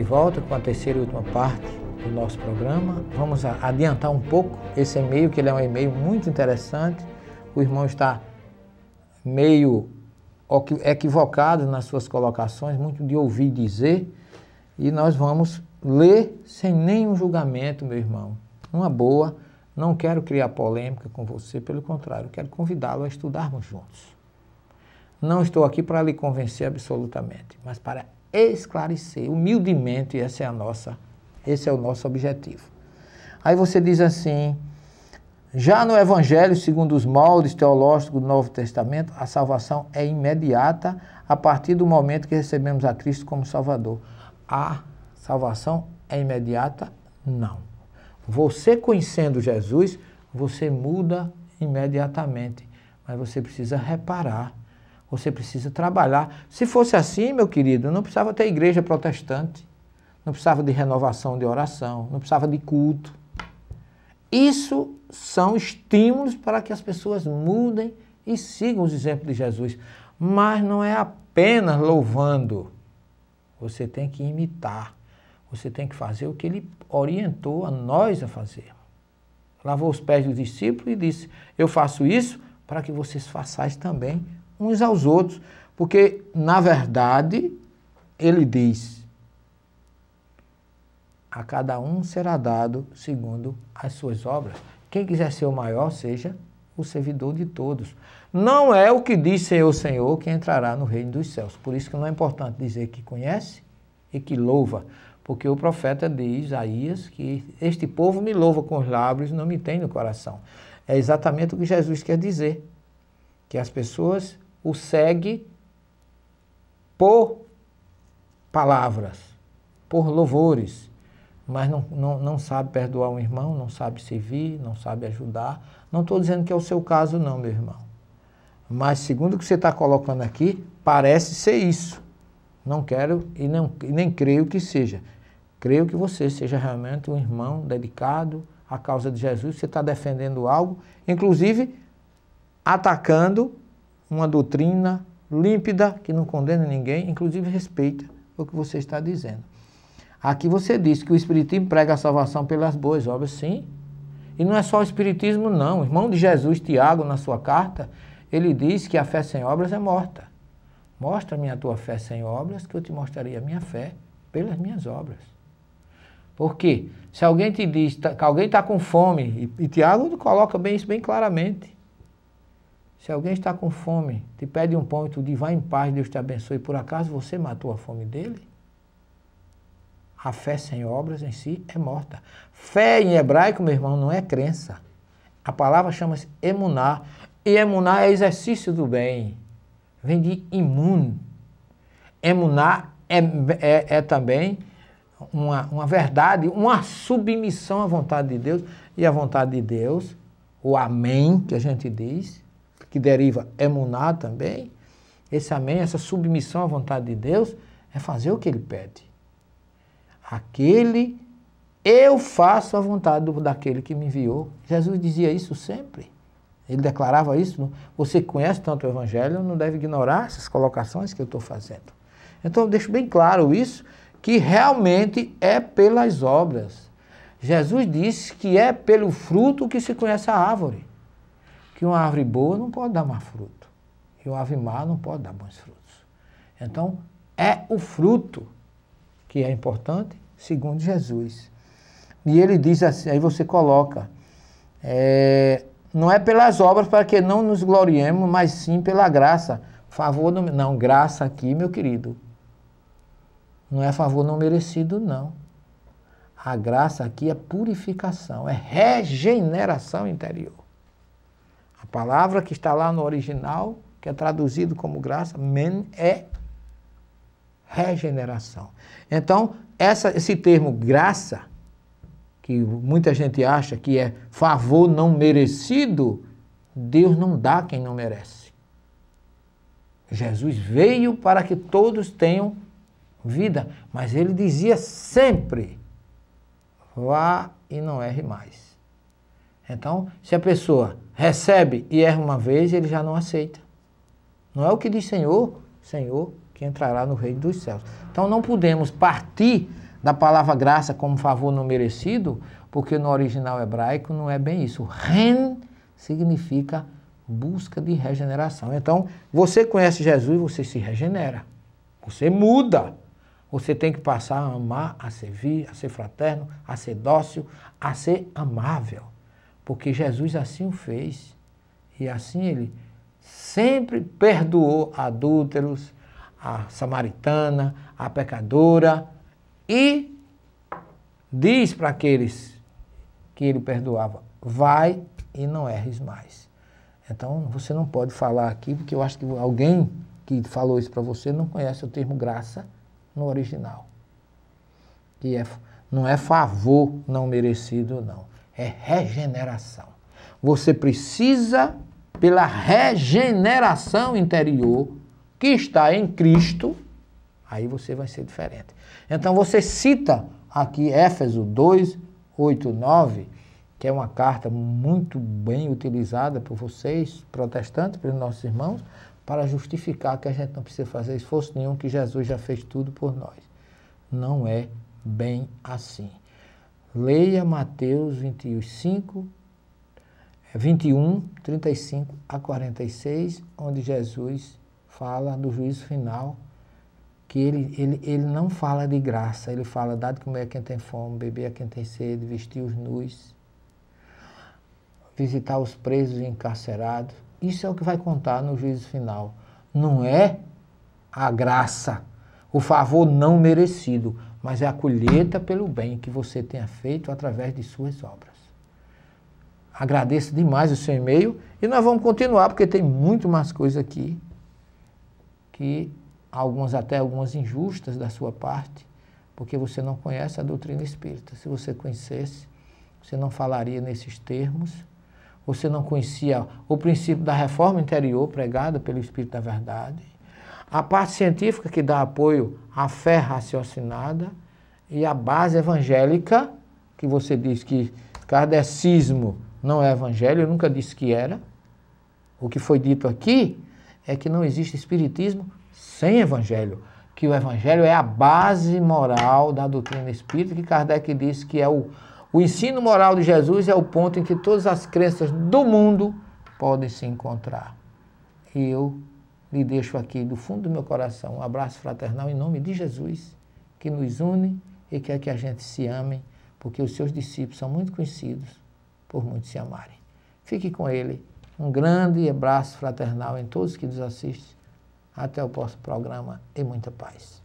de volta com a terceira e última parte do nosso programa. Vamos adiantar um pouco esse e-mail, que ele é um e-mail muito interessante. O irmão está meio equivocado nas suas colocações, muito de ouvir dizer, e nós vamos ler sem nenhum julgamento, meu irmão. Uma boa, não quero criar polêmica com você, pelo contrário, quero convidá-lo a estudarmos juntos. Não estou aqui para lhe convencer absolutamente, mas para esclarecer humildemente, essa é a nossa, esse é o nosso objetivo. Aí você diz assim: já no Evangelho, segundo os moldes teológicos do Novo Testamento, a salvação é imediata a partir do momento que recebemos a Cristo como Salvador. A salvação é imediata? Não. Você conhecendo Jesus, você muda imediatamente, mas você precisa reparar você precisa trabalhar. Se fosse assim, meu querido, não precisava ter igreja protestante, não precisava de renovação de oração, não precisava de culto. Isso são estímulos para que as pessoas mudem e sigam os exemplos de Jesus. Mas não é apenas louvando. Você tem que imitar. Você tem que fazer o que ele orientou a nós a fazer. Lavou os pés dos discípulos e disse: Eu faço isso para que vocês façais também uns aos outros, porque, na verdade, ele diz: a cada um será dado segundo as suas obras. Quem quiser ser o maior, seja o servidor de todos. Não é o que diz Senhor, Senhor, que entrará no reino dos céus. Por isso que não é importante dizer que conhece e que louva, porque o profeta diz Isaías que este povo me louva com os lábios, não me tem no coração. É exatamente o que Jesus quer dizer, que as pessoas o segue por palavras, por louvores, mas não, não, não sabe perdoar um irmão, não sabe servir, não sabe ajudar. Não estou dizendo que é o seu caso, não, meu irmão. Mas segundo o que você está colocando aqui, parece ser isso. Não quero e, não, e nem creio que seja. Creio que você seja realmente um irmão dedicado à causa de Jesus. Você está defendendo algo, inclusive atacando uma doutrina límpida, que não condena ninguém, inclusive respeita o que você está dizendo. Aqui você diz que o Espiritismo prega a salvação pelas boas obras, sim. E não é só o Espiritismo, não. O irmão de Jesus, Tiago, na sua carta, ele diz que a fé sem obras é morta. Mostra-me a tua fé sem obras, que eu te mostrarei a minha fé pelas minhas obras. Porque se alguém te diz tá, que alguém está com fome, e, e Tiago coloca bem isso bem claramente, se alguém está com fome, te pede um pão e tu diz, vai em paz, Deus te abençoe, por acaso você matou a fome dele? A fé sem obras em si é morta. Fé em hebraico, meu irmão, não é crença. A palavra chama-se emuná. E emuná é exercício do bem. Vem de imun. Emuná é, é, é também uma, uma verdade, uma submissão à vontade de Deus. E a vontade de Deus, o amém que a gente diz, que deriva emuná também, esse amém, essa submissão à vontade de Deus, é fazer o que ele pede. Aquele, eu faço a vontade do, daquele que me enviou. Jesus dizia isso sempre. Ele declarava isso. Você conhece tanto o Evangelho, não deve ignorar essas colocações que eu estou fazendo. Então, eu deixo bem claro isso, que realmente é pelas obras. Jesus disse que é pelo fruto que se conhece a árvore que uma árvore boa não pode dar má fruto, e uma árvore má não pode dar bons frutos. Então, é o fruto que é importante, segundo Jesus. E ele diz assim, aí você coloca, é, não é pelas obras para que não nos gloriemos, mas sim pela graça. Favor não, não, graça aqui, meu querido. Não é favor não merecido, não. A graça aqui é purificação, é regeneração interior. A palavra que está lá no original, que é traduzido como graça, men, é regeneração. Então, essa, esse termo graça, que muita gente acha que é favor não merecido, Deus não dá quem não merece. Jesus veio para que todos tenham vida, mas ele dizia sempre: vá e não erre mais. Então, se a pessoa recebe e erra uma vez, ele já não aceita. Não é o que diz Senhor, Senhor, que entrará no reino dos céus. Então, não podemos partir da palavra graça como favor não merecido, porque no original hebraico não é bem isso. Ren significa busca de regeneração. Então, você conhece Jesus, você se regenera. Você muda. Você tem que passar a amar, a servir, a ser fraterno, a ser dócil, a ser amável porque Jesus assim o fez. E assim ele sempre perdoou a adúlteros, a samaritana, a pecadora e diz para aqueles que ele perdoava: vai e não erres mais. Então você não pode falar aqui, porque eu acho que alguém que falou isso para você não conhece o termo graça no original. Que é, não é favor não merecido, não é regeneração. Você precisa, pela regeneração interior que está em Cristo, aí você vai ser diferente. Então você cita aqui Éfeso 2, 8, 9, que é uma carta muito bem utilizada por vocês, protestantes, pelos nossos irmãos, para justificar que a gente não precisa fazer esforço nenhum, que Jesus já fez tudo por nós. Não é bem assim. Leia Mateus 25, 21, 35 a 46, onde Jesus fala do juízo final, que ele, ele, ele não fala de graça, ele fala dá de comer a quem tem fome, beber a quem tem sede, vestir os nus, visitar os presos e encarcerados. Isso é o que vai contar no juízo final. Não é a graça, o favor não merecido mas é a colheita pelo bem que você tenha feito através de suas obras. Agradeço demais o seu e-mail e nós vamos continuar, porque tem muito mais coisa aqui, que algumas até algumas injustas da sua parte, porque você não conhece a doutrina espírita. Se você conhecesse, você não falaria nesses termos, você não conhecia o princípio da reforma interior pregada pelo Espírito da Verdade a parte científica que dá apoio à fé raciocinada e a base evangélica, que você diz que kardecismo não é evangelho, eu nunca disse que era. O que foi dito aqui é que não existe espiritismo sem evangelho, que o evangelho é a base moral da doutrina espírita, que Kardec disse que é o, o ensino moral de Jesus é o ponto em que todas as crenças do mundo podem se encontrar. E eu lhe deixo aqui do fundo do meu coração um abraço fraternal em nome de Jesus, que nos une e quer que a gente se ame, porque os seus discípulos são muito conhecidos por muitos se amarem. Fique com ele. Um grande abraço fraternal em todos que nos assistem. Até o próximo programa e muita paz.